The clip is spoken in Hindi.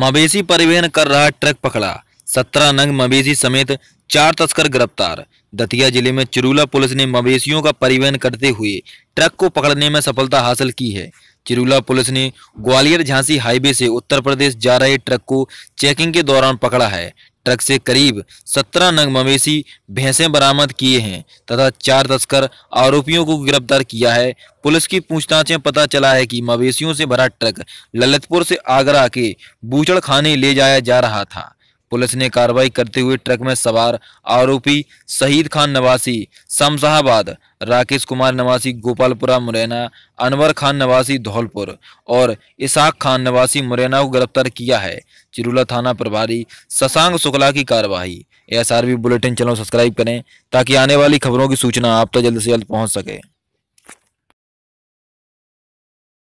मवेशी परिवहन कर रहा ट्रक पकड़ा सत्रह नंग मवेशी समेत चार तस्कर गिरफ्तार दतिया जिले में चिरूला पुलिस ने मवेशियों का परिवहन करते हुए ट्रक को पकड़ने में सफलता हासिल की है चिरूला पुलिस ने ग्वालियर झांसी हाईवे से उत्तर प्रदेश जा रहे ट्रक को चेकिंग के दौरान पकड़ा है ट्रक से करीब सत्रह नग मवेशी भैंसे बरामद किए हैं तथा चार तस्कर आरोपियों को गिरफ्तार किया है पुलिस की पूछताछ में पता चला है कि मवेशियों से भरा ट्रक ललितपुर से आगरा के बूचड़खाने ले जाया जा रहा था पुलिस ने कार्रवाई करते हुए ट्रक में सवार आरोपी शहीद खान नवासी शमशाहबाद राकेश कुमार निवासी गोपालपुरा मुरैना अनवर खान नवासी धौलपुर और इसाक खान निवासी मुरैना को गिरफ्तार किया है चिरूला थाना प्रभारी शशांक शुक्ला की कार्यवाही एसआरबी बुलेटिन चैनल सब्सक्राइब करें ताकि आने वाली खबरों की सूचना आप तक जल्द से जल्द पहुंच सके